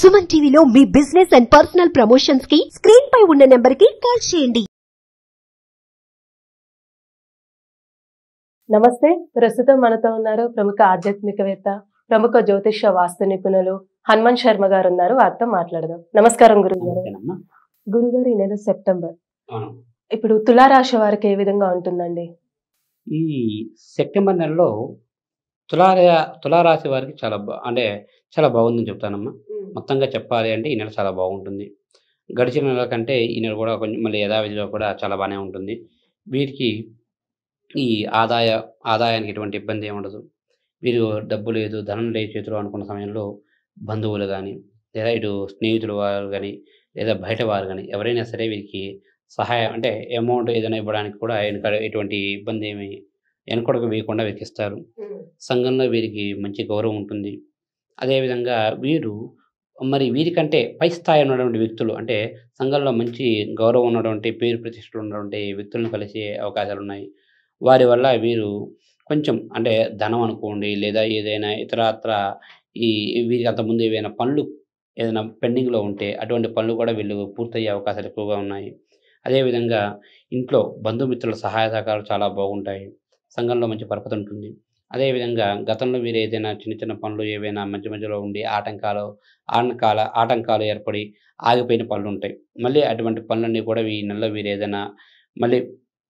సుమన్ టీవీలో మీ business and personal promotions కి స్క్రీన్ పై ఉన్న నెంబర్ కి కాల్ చేయండి నమస్తే ప్రస్తుతం మనతో ఉన్నారు ప్రముఖ ఆధ్యాత్మికవేత్త ప్రముఖ జ్యోతిష వాస్తు నిపుణులు హనుమాన్ శర్మ గారు ఉన్నారు వారితో మాట్లాడదాం నమస్కారం గురుగారు గురుగారు ఈ నెల సెప్టెంబర్ ఇప్పుడు తులారాశి వారికి ఏ విధంగా ఉంటుందండి ఈ సెప్టెంబర్ నెలలో తులారా తులారాశి వారికి చాలా అంటే చాలా బాగుందని చెప్తానమ్మా మొత్తంగా చెప్పాలి అంటే ఈ నెల చాలా బాగుంటుంది గడిచిన నెల కంటే ఈ నెల కూడా కొంచెం మళ్ళీ యథావిధిలో కూడా చాలా బాగానే ఉంటుంది వీరికి ఈ ఆదాయ ఆదాయానికి ఎటువంటి ఇబ్బంది ఏమి ఉండదు వీరు డబ్బు లేదు ధనం లేదు చేతులు అనుకున్న సమయంలో బంధువులు కానీ లేదా ఇటు స్నేహితులు వారు కానీ లేదా బయట వారు కానీ ఎవరైనా సరే వీరికి సహాయం అంటే అమౌంట్ ఏదైనా ఇవ్వడానికి కూడా వెనక ఎటువంటి ఇబ్బంది ఏమి వెనకొడక వేయకుండా ఇస్తారు సంఘంలో వీరికి మంచి గౌరవం ఉంటుంది అదేవిధంగా వీరు మరి వీరికంటే పై స్థాయి ఉన్నటువంటి వ్యక్తులు అంటే సంఘంలో మంచి గౌరవం ఉన్నటువంటి పేరు ప్రతిష్టలు ఉన్నటువంటి వ్యక్తులను కలిసే అవకాశాలు ఉన్నాయి వారి వల్ల వీరు కొంచెం అంటే ధనం అనుకోండి లేదా ఏదైనా ఇతరత్ర ఈ వీరికి అంతకుముందు ఏవైనా పనులు ఏదైనా పెండింగ్లో ఉంటే అటువంటి పనులు కూడా వీళ్ళు పూర్తయ్యే అవకాశాలు ఎక్కువగా ఉన్నాయి అదేవిధంగా ఇంట్లో బంధుమిత్రుల సహాయ సహకారాలు చాలా బాగుంటాయి సంఘంలో మంచి పరపతి ఉంటుంది అదేవిధంగా గతంలో మీరు ఏదైనా చిన్న చిన్న పనులు ఏవైనా మధ్య మధ్యలో ఉండి ఆటంకాలు ఆటంకాల ఆటంకాలు ఏర్పడి ఆగిపోయిన పనులు ఉంటాయి మళ్ళీ అటువంటి పనులన్నీ కూడా ఈ నెలలో మీరు ఏదైనా మళ్ళీ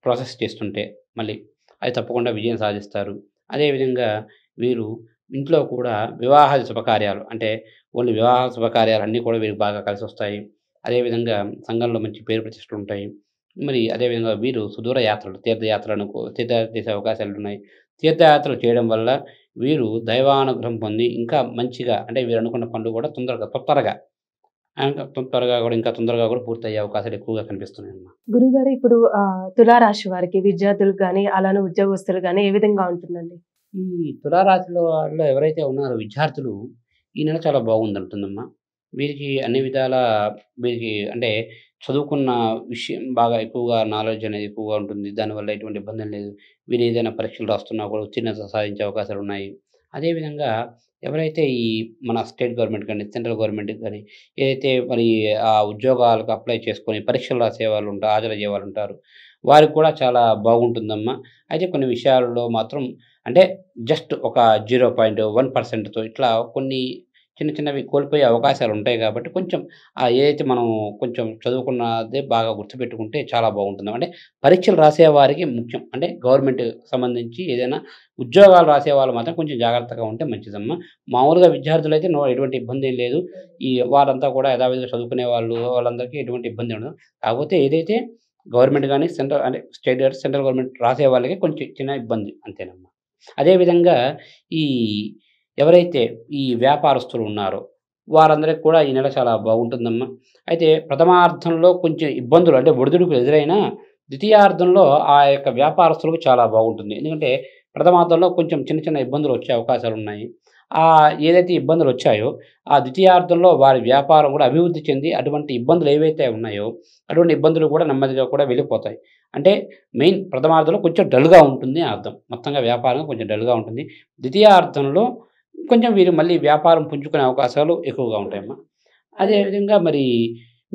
ప్రాసెస్ చేస్తుంటే మళ్ళీ అది తప్పకుండా విజయం సాధిస్తారు అదేవిధంగా వీరు ఇంట్లో కూడా వివాహ శుభకార్యాలు అంటే ఓన్లీ వివాహ శుభకార్యాలు అన్నీ కూడా వీరికి బాగా కలిసి వస్తాయి అదేవిధంగా సంఘంలో మంచి పేరు ప్రతిష్టలు ఉంటాయి మరి అదేవిధంగా వీరు సుదూర యాత్రలు తీర్థయాత్రలకు తీర్థ చేసే అవకాశాలు ఉన్నాయి తీర్థయాత్రలు చేయడం వల్ల వీరు దైవానుగ్రహం పొంది ఇంకా మంచిగా అంటే వీరు అనుకున్న పనులు కూడా తొందరగా త్వరగా త్వరగా కూడా ఇంకా తొందరగా కూడా పూర్తయ్యే అవకాశాలు ఎక్కువగా కనిపిస్తున్నాయి గురుగారు ఇప్పుడు తులారాశి వారికి విద్యార్థులు కానీ అలానే ఉద్యోగస్తులు కానీ ఏ విధంగా ఉంటుందండి ఈ తులారాశిలో వాళ్ళు ఎవరైతే ఉన్నారో విద్యార్థులు ఈ నెల చాలా బాగుంది అంటుందమ్మా వీరికి అన్ని విధాల వీరికి అంటే చదువుకున్న విషయం బాగా ఎక్కువగా నాలెడ్జ్ అనేది ఎక్కువగా ఉంటుంది దానివల్ల ఎటువంటి ఇబ్బంది లేదు వీరు ఏదైనా పరీక్షలు రాస్తున్నా కూడా ఉత్తీర్ణత సాధించే అవకాశాలు ఉన్నాయి అదేవిధంగా ఎవరైతే ఈ మన స్టేట్ గవర్నమెంట్ కానీ సెంట్రల్ గవర్నమెంట్ కానీ ఏదైతే మరి ఆ ఉద్యోగాలకు అప్లై చేసుకొని పరీక్షలు రాసే వాళ్ళు ఉంటారు అయ్యే వాళ్ళు ఉంటారు వారికి కూడా చాలా బాగుంటుందమ్మా అయితే కొన్ని విషయాల్లో మాత్రం అంటే జస్ట్ ఒక జీరో పాయింట్ వన్ పర్సెంట్తో ఇట్లా కొన్ని చిన్న చిన్నవి కోల్పోయే అవకాశాలు ఉంటాయి కాబట్టి కొంచెం ఏదైతే మనం కొంచెం చదువుకున్నదే బాగా గుర్తుపెట్టుకుంటే చాలా బాగుంటుంది అంటే పరీక్షలు రాసే వారికి ముఖ్యం అంటే గవర్నమెంట్ సంబంధించి ఏదైనా ఉద్యోగాలు రాసే వాళ్ళు మాత్రం కొంచెం జాగ్రత్తగా ఉంటే మంచిదమ్మా మామూలుగా విద్యార్థులు అయితే ఎటువంటి ఇబ్బంది లేదు ఈ వారంతా కూడా యథావిధిగా చదువుకునే వాళ్ళు వాళ్ళందరికీ ఎటువంటి ఇబ్బంది ఉండదు కాకపోతే ఏదైతే గవర్నమెంట్ కానీ సెంట్రల్ అంటే స్టేట్ సెంట్రల్ గవర్నమెంట్ రాసే వాళ్ళకి కొంచెం చిన్న ఇబ్బంది అంతేనమ్మా అదేవిధంగా ఈ ఎవరైతే ఈ వ్యాపారస్తులు ఉన్నారో వారందరికీ కూడా ఈ నెల చాలా బాగుంటుందమ్మా అయితే ప్రథమార్థంలో కొంచెం ఇబ్బందులు అంటే ఒడిదుడుకు ఎదురైనా ద్వితీయార్థంలో ఆ యొక్క వ్యాపారస్తులకు చాలా బాగుంటుంది ఎందుకంటే ప్రథమార్థంలో కొంచెం చిన్న చిన్న ఇబ్బందులు వచ్చే అవకాశాలు ఉన్నాయి ఆ ఏదైతే ఇబ్బందులు వచ్చాయో ఆ ద్వితీయార్థంలో వారి వ్యాపారం కూడా అభివృద్ధి చెంది అటువంటి ఇబ్బందులు ఏవైతే ఉన్నాయో అటువంటి ఇబ్బందులు కూడా నెమ్మదిగా కూడా వెళ్ళిపోతాయి అంటే మెయిన్ ప్రథమార్థంలో కొంచెం డల్గా ఉంటుంది అర్థం మొత్తంగా వ్యాపారం కొంచెం డల్గా ఉంటుంది ద్వితీయార్థంలో కొంచెం వీరు మళ్ళీ వ్యాపారం పుంజుకునే అవకాశాలు ఎక్కువగా ఉంటాయమ్మా అదేవిధంగా మరి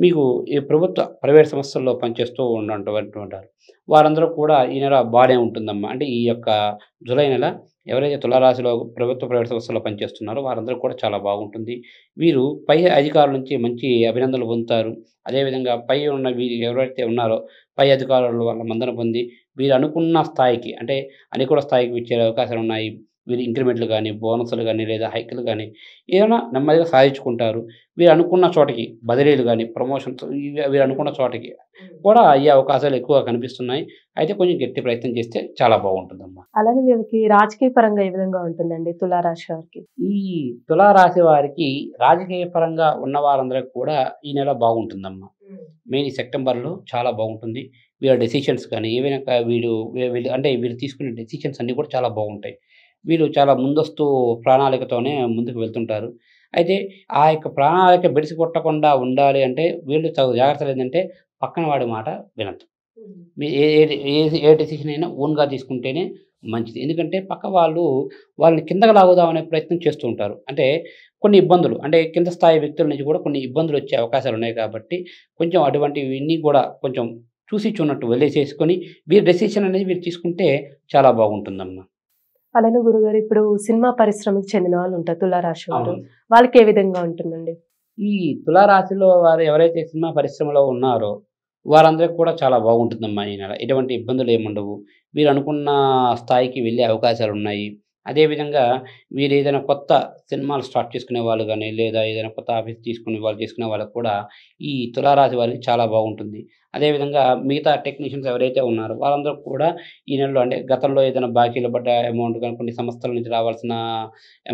మీకు ఈ ప్రభుత్వ ప్రైవేట్ సంస్థల్లో పనిచేస్తూ ఉంటారు వారందరూ కూడా ఈ నెల బాగానే ఉంటుందమ్మా అంటే ఈ యొక్క జూలై నెల ఎవరైతే తులారాశిలో ప్రభుత్వ ప్రైవేట్ సంస్థల్లో పనిచేస్తున్నారో వారందరూ కూడా చాలా బాగుంటుంది వీరు పై అధికారుల నుంచి మంచి అభినందనలు పొందుతారు అదేవిధంగా పై ఉన్న వీరు ఎవరైతే ఉన్నారో పై అధికారుల వల్ల మందన పొంది వీరు అనుకున్న స్థాయికి అంటే అనుకూల స్థాయికి ఇచ్చే అవకాశాలు ఉన్నాయి వీరి ఇంక్రిమెంట్లు కానీ బోనస్లు కానీ లేదా హైకులు కానీ ఏదైనా నెమ్మదిగా సాధించుకుంటారు వీరు అనుకున్న చోటకి బదిలీలు కానీ ప్రమోషన్స్ వీరు అనుకున్న చోటకి hmm. కూడా అయ్యే అవకాశాలు ఎక్కువగా కనిపిస్తున్నాయి అయితే కొంచెం గట్టి ప్రయత్నం చేస్తే చాలా బాగుంటుందమ్మా అలాగే వీళ్ళకి రాజకీయ పరంగా ఏ విధంగా ఉంటుందండి తులారాశి వారికి ఈ తులారాశి వారికి రాజకీయ పరంగా ఉన్న వారందరికీ కూడా ఈ నెల బాగుంటుందమ్మా మెయిన్ hmm. సెప్టెంబర్లో చాలా బాగుంటుంది వీళ్ళ డెసిషన్స్ కానీ ఏవైనా వీడు అంటే వీళ్ళు తీసుకునే డెసిషన్స్ అన్నీ కూడా చాలా బాగుంటాయి వీళ్ళు చాలా ముందస్తు ప్రణాళికతోనే ముందుకు వెళ్తుంటారు అయితే ఆ యొక్క ప్రణాళిక బెడిసి కొట్టకుండా ఉండాలి అంటే వీళ్ళు చాలా జాగ్రత్తలు ఏంటంటే పక్కన వాడి మాట వినద్దు ఏ ఏ డెసిషన్ అయినా ఓన్గా తీసుకుంటేనే మంచిది ఎందుకంటే పక్క వాళ్ళు వాళ్ళని కిందకు లాగుదామనే ప్రయత్నం చేస్తూ ఉంటారు అంటే కొన్ని ఇబ్బందులు అంటే కింద స్థాయి వ్యక్తుల నుంచి కూడా కొన్ని ఇబ్బందులు వచ్చే అవకాశాలు ఉన్నాయి కాబట్టి కొంచెం అటువంటివన్నీ కూడా కొంచెం చూసి చూనట్టు వదిలేసేసుకొని వీరి డెసిషన్ అనేది మీరు తీసుకుంటే చాలా బాగుంటుందమ్మా అలానే గురుగారు ఇప్పుడు సినిమా పరిశ్రమకు చెందిన వాళ్ళు ఉంటారు తులారాశి వారు వాళ్ళకి ఏ విధంగా ఉంటుందండి ఈ తులారాశిలో వారు ఎవరైతే సినిమా పరిశ్రమలో ఉన్నారో వారందరికీ కూడా చాలా బాగుంటుందమ్మా ఈ నెల ఎటువంటి ఇబ్బందులు ఏముండవు వీరు అనుకున్న స్థాయికి వెళ్ళే అవకాశాలు ఉన్నాయి అదేవిధంగా వీరు ఏదైనా కొత్త సినిమాలు స్టార్ట్ చేసుకునే వాళ్ళు కానీ లేదా ఏదైనా కొత్త ఆఫీస్ తీసుకునే వాళ్ళు చేసుకునే వాళ్ళకు కూడా ఈ తులారాశి వారికి చాలా బాగుంటుంది అదేవిధంగా మిగతా టెక్నీషియన్స్ ఎవరైతే ఉన్నారో వాళ్ళందరూ కూడా ఈ నెలలో అంటే గతంలో ఏదైనా బాకీలు పడ్డ అమౌంట్ కానీ కొన్ని సంస్థల నుంచి రావాల్సిన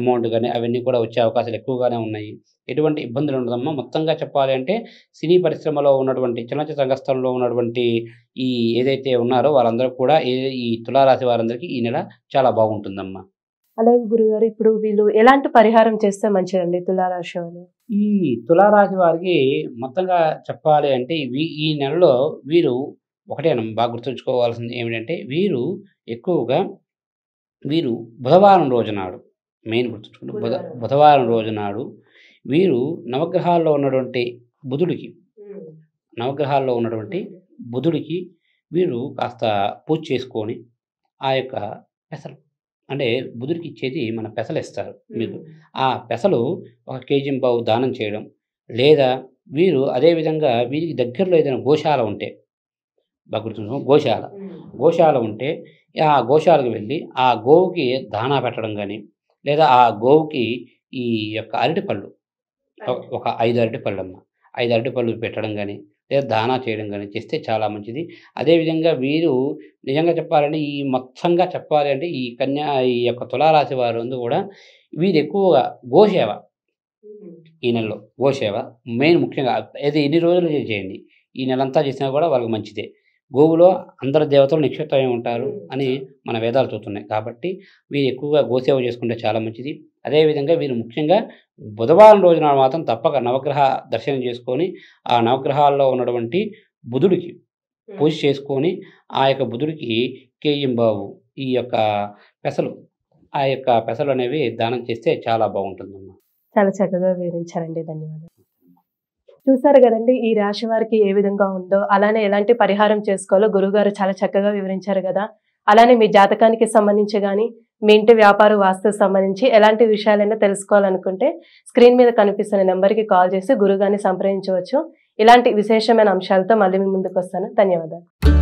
అమౌంట్ కానీ అవన్నీ కూడా వచ్చే అవకాశాలు ఎక్కువగానే ఉన్నాయి ఎటువంటి ఇబ్బందులు ఉండదమ్మా మొత్తంగా చెప్పాలి అంటే సినీ పరిశ్రమలో ఉన్నటువంటి చలనచిత్ర రంగస్థలంలో ఉన్నటువంటి ఈ ఏదైతే ఉన్నారో వాళ్ళందరూ కూడా ఈ తులారాశి వారందరికీ ఈ నెల చాలా బాగుంటుందమ్మా అలాగే గురుగారు ఇప్పుడు వీళ్ళు ఎలాంటి పరిహారం చేస్తే మంచిదండి తులారాశి వాళ్ళు ఈ తులారాశి వారికి మొత్తంగా చెప్పాలి అంటే వీ ఈ నెలలో వీరు ఒకటే బాగా గుర్తుంచుకోవాల్సింది ఏమిటంటే వీరు ఎక్కువగా వీరు బుధవారం రోజునాడు మెయిన్ గుర్తుంచుకుంటే బుధ బుధవారం రోజునాడు వీరు నవగ్రహాల్లో ఉన్నటువంటి బుధుడికి నవగ్రహాల్లో ఉన్నటువంటి బుధుడికి వీరు కాస్త పూజ చేసుకొని ఆ యొక్క పెసలు అంటే బుధుడికి ఇచ్చేది మన పెసలు ఇస్తారు మీకు ఆ పెసలు ఒక కేజీ బావు దానం చేయడం లేదా వీరు అదేవిధంగా వీరికి దగ్గరలో ఏదైనా గోశాల ఉంటే భగవత్ గోశాల గోశాల ఉంటే ఆ గోశాలకు వెళ్ళి ఆ గోవుకి దానా పెట్టడం కానీ లేదా ఆ గోవుకి ఈ యొక్క అరటి పళ్ళు ఒక ఐదు అరటి పళ్ళు అమ్మ ఐదు అరటి పళ్ళు పెట్టడం కానీ లేదా దానా చేయడం కానీ చేస్తే చాలా మంచిది అదేవిధంగా వీరు నిజంగా చెప్పాలంటే ఈ మొత్తంగా చెప్పాలి అంటే ఈ కన్యా ఈ యొక్క తులారాశి వారు కూడా వీరు ఎక్కువగా గోసేవ ఈ నెలలో గోసేవ మెయిన్ ముఖ్యంగా అయితే ఎన్ని రోజులు చేయండి ఈ నెల అంతా చేసినా కూడా వాళ్ళకి మంచిదే గోవులో అందరు దేవతలు నిక్షిప్తమై ఉంటారు అని మన వేదాలు చూస్తున్నాయి కాబట్టి వీరు ఎక్కువగా గోసేవ చేసుకుంటే చాలా మంచిది అదేవిధంగా వీరు ముఖ్యంగా బుధవారం రోజున మాత్రం తప్పక నవగ్రహ దర్శనం చేసుకొని ఆ నవగ్రహాల్లో ఉన్నటువంటి బుధుడికి పూజ చేసుకొని ఆ యొక్క బుధుడికి కేయం బాబు ఈ యొక్క పెసలు ఆ యొక్క పెసలు అనేవి దానం చేస్తే చాలా బాగుంటుందమ్మా చాలా చక్కగా వివరించారండి ధన్యవాదాలు చూసారు కదండి ఈ రాశి వారికి ఏ విధంగా ఉందో అలానే ఎలాంటి పరిహారం చేసుకోవాలో గురుగారు చాలా చక్కగా వివరించారు కదా అలానే మీ జాతకానికి సంబంధించి కానీ మీ ఇంటి వ్యాపార వాస్తు సంబంధించి ఎలాంటి విషయాలైనా తెలుసుకోవాలనుకుంటే స్క్రీన్ మీద కనిపిస్తున్న నెంబర్కి కాల్ చేసి గారిని సంప్రదించవచ్చు ఇలాంటి విశేషమైన అంశాలతో మళ్ళీ మీ ముందుకు వస్తాను ధన్యవాదాలు